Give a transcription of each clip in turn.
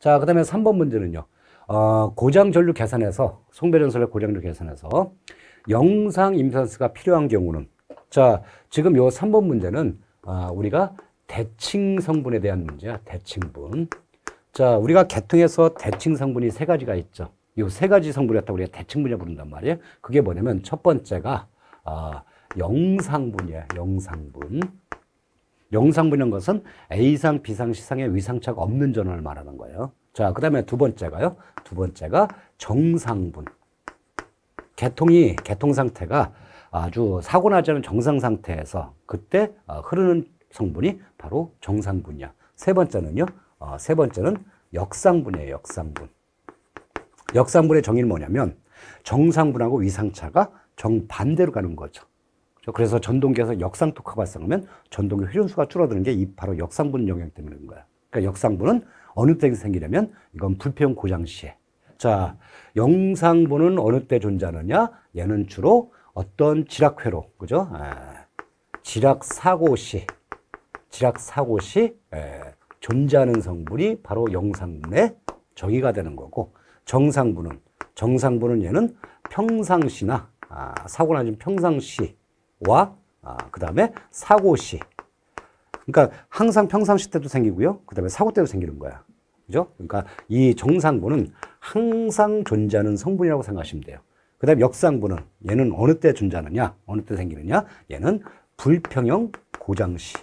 자, 그 다음에 3번 문제는요. 어, 고장 전류 계산해서, 송배전설의 고장 전류 계산해서 영상 임산수가 필요한 경우는 자, 지금 요 3번 문제는 아, 우리가 대칭 성분에 대한 문제야. 대칭분. 자, 우리가 개통에서 대칭 성분이 세 가지가 있죠. 요 세 가지 성분이었다고 우리가 대칭 분야 부른단 말이에요. 그게 뭐냐면 첫 번째가 아, 영상분이에요 영상분. 영상분인 것은 A상, B상, C상의 위상차가 없는 전원을 말하는 거예요. 자, 그 다음에 두 번째가요. 두 번째가 정상분. 개통이, 개통 상태가 아주 사고 나지 않은 정상 상태에서 그때 어, 흐르는 성분이 바로 정상분이야. 세 번째는요. 어, 세 번째는 역상분이에요. 역상분. 역상분의 정의는 뭐냐면 정상분하고 위상차가 정반대로 가는 거죠. 그래서 전동기에서 역상토크 발생하면 전동기 회전수가 줄어드는 게 이 바로 역상분 영향 때문인 거야. 그러니까 역상분은 어느 때 생기냐면 이건 불평 고장 시에. 자, 영상분은 어느 때 존재하느냐? 얘는 주로 어떤 지락회로, 그죠? 아, 지락 사고 시, 지락 사고 시 에, 예, 존재하는 성분이 바로 영상분의 정의가 되는 거고 정상분은 정상분은 얘는 평상시나 아, 사고 나진 평상시 와, 아, 그 다음에 사고시. 그러니까 항상 평상시 때도 생기고요. 그 다음에 사고 때도 생기는 거야. 그죠? 그러니까 이 정상부는 항상 존재하는 성분이라고 생각하시면 돼요. 그 다음 에 역상부는 얘는 어느 때 존재하느냐, 어느 때 생기느냐, 얘는 불평형 고장시,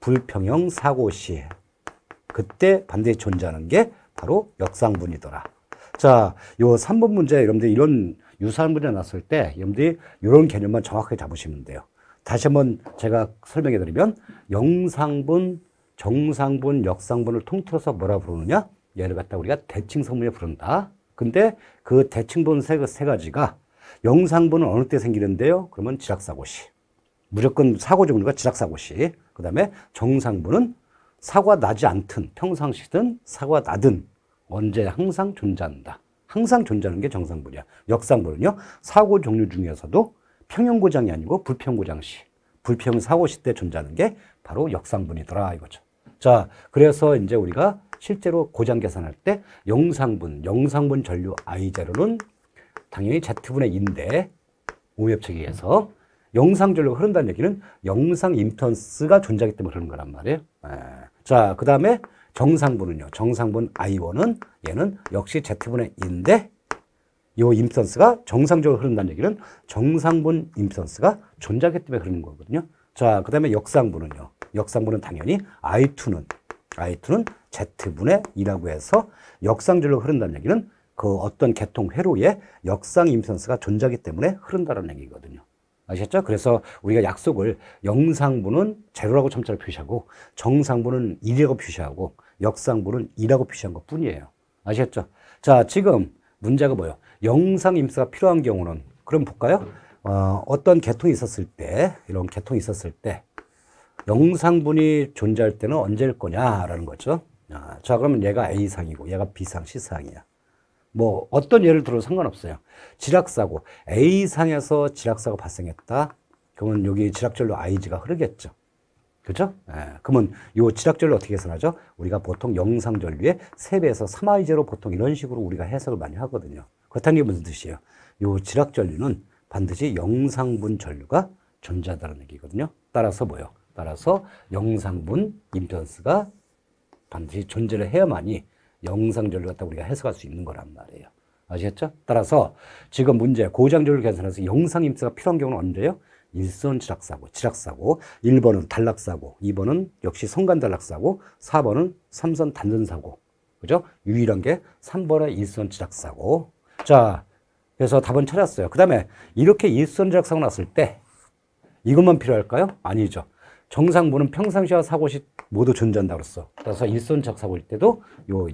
불평형 사고시. 그때 반드시 존재하는 게 바로 역상분이더라. 자, 요 3번 문제 여러분들 이런 유산물이 났을 때 여러분들이 이런 개념만 정확하게 잡으시면 돼요. 다시 한번 제가 설명해 드리면 영상분, 정상분, 역상분을 통틀어서 뭐라 부르느냐? 얘를 갖다 우리가 대칭 성분에 부른다. 근데 그 대칭분 세, 세 가지가 영상분은 어느 때 생기는데요? 그러면 지락사고시. 무조건 사고 종류가 지락사고시. 그 다음에 정상분은 사과 나지 않든 평상시든 사과 나든 언제 항상 존재한다. 항상 존재하는 게 정상불이야. 역상불은요. 사고 종류 중에서도 평형고장이 아니고 불평고장 시, 불평 사고 시 때 존재하는 게 바로 역상분이더라 이거죠. 자, 그래서 이제 우리가 실제로 고장 계산할 때 영상분, 영상분 전류 I 제로는 당연히 Z분의 인데 오협책에 서 영상 전류가 흐른다는 얘기는 영상 임턴스가 존재하기 때문에 그러 거란 말이에요. 에. 예. 자, 그 다음에 정상분은요. 정상분 I1은 얘는 역시 Z분의 2인데 이 임선스가 정상적으로 흐른다는 얘기는 정상분 임선스가 존재하기 때문에 흐르는 거거든요. 자, 그 다음에 역상분은요. 역상분은 당연히 I2는 I2는 Z분의 2라고 해서 역상질로 흐른다는 얘기는 그 어떤 개통 회로에 역상 임선스가 존재하기 때문에 흐른다는 얘기거든요. 아셨죠? 그래서 우리가 약속을 영상부는 제로라고 점자로 표시하고 정상부는 1이라고 표시하고 역상부는 2라고 표시한 것 뿐이에요. 아셨죠? 자, 지금 문제가 뭐예요? 영상 임수가 필요한 경우는 그럼 볼까요? 어, 어떤 개통이 있었을 때 이런 개통이 있었을 때 영상분이 존재할 때는 언제일 거냐라는 거죠. 아, 자, 그러면 얘가 A상이고 얘가 B상, C상이야. 뭐 어떤 예를 들어도 상관없어요. 지락사고 A상에서 지락사고 발생했다. 그러면 여기 지락절로 IG가 흐르겠죠. 그죠? 예. 그러면 이 지락절로 어떻게 계산하죠? 우리가 보통 영상전류의 3배에서 3IG로 보통 이런 식으로 우리가 해석을 많이 하거든요. 그렇다는 게 무슨 뜻이에요? 이 지락전류는 반드시 영상분 전류가 존재한다는 얘기거든요. 따라서 뭐요? 따라서 영상분 임편스가 반드시 존재를 해야만이 영상절 갖다가 우리가 해석할 수 있는 거란 말이에요. 아시겠죠? 따라서 지금 문제 고장절을 계산해서 영상 임수가 필요한 경우는 언제요? 일선 지락사고, 지락사고, 1번은 단락사고, 2번은 역시 성간단락사고, 4번은 삼선 단전사고. 그죠? 유일한 게 3번의 일선 지락사고. 자, 그래서 답은 찾았어요. 그 다음에 이렇게 일선 지락사고 났을 때 이것만 필요할까요? 아니죠. 정상부는 평상시와 사고시 모두 존재한다고 그랬어. 따라서 일선 지락사고일 때도 요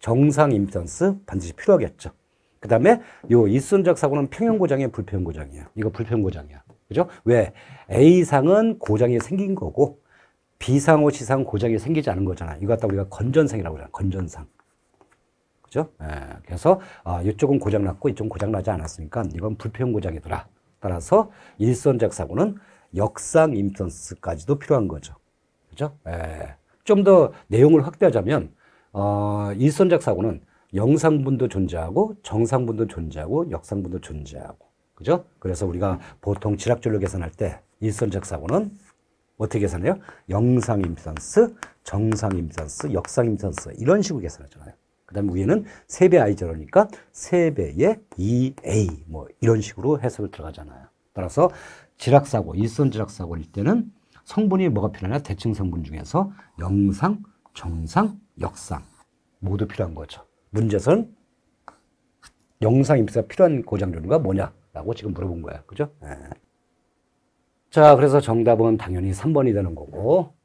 정상 임피던스 반드시 필요하겠죠. 그 다음에 요 이순적 사고는 평형 고장이 불평형 고장이야. 이거 불평형 고장이야. 그죠? 왜? A상은 고장이 생긴 거고 B상호 C상 고장이 생기지 않은 거잖아. 이거 갖다 우리가 건전상이라고 그러잖아. 건전상. 그죠? 예, 그래서 아, 이쪽은 고장 났고 이쪽은 고장 나지 않았으니까 이건 불평형 고장이더라. 따라서 일선적 사고는 역상 임턴스까지도 필요한 거죠. 그죠? 예. 좀 더 내용을 확대하자면 어, 일선적 사고는 영상분도 존재하고 정상분도 존재하고 역상분도 존재하고 그죠? 그래서 우리가 보통 지락줄로 계산할 때 일선적 사고는 어떻게 계산해요? 영상 임산스, 정상 임산스, 역상 임산스 이런 식으로 계산하잖아요. 그 다음에 위에는 3배 i 제러니까 3배의 2a 뭐 이런 식으로 해석을 들어가잖아요. 따라서 지락사고, 일선 지락사고일 때는 성분이 뭐가 필요하냐? 대칭 성분 중에서 영상, 정상, 역상 모두 필요한 거죠. 문제선 영상 임팩가 필요한 고장 종류가 뭐냐라고 지금 물어본 거예 그죠? 네. 자, 그래서 정답은 당연히 3번이 되는 거고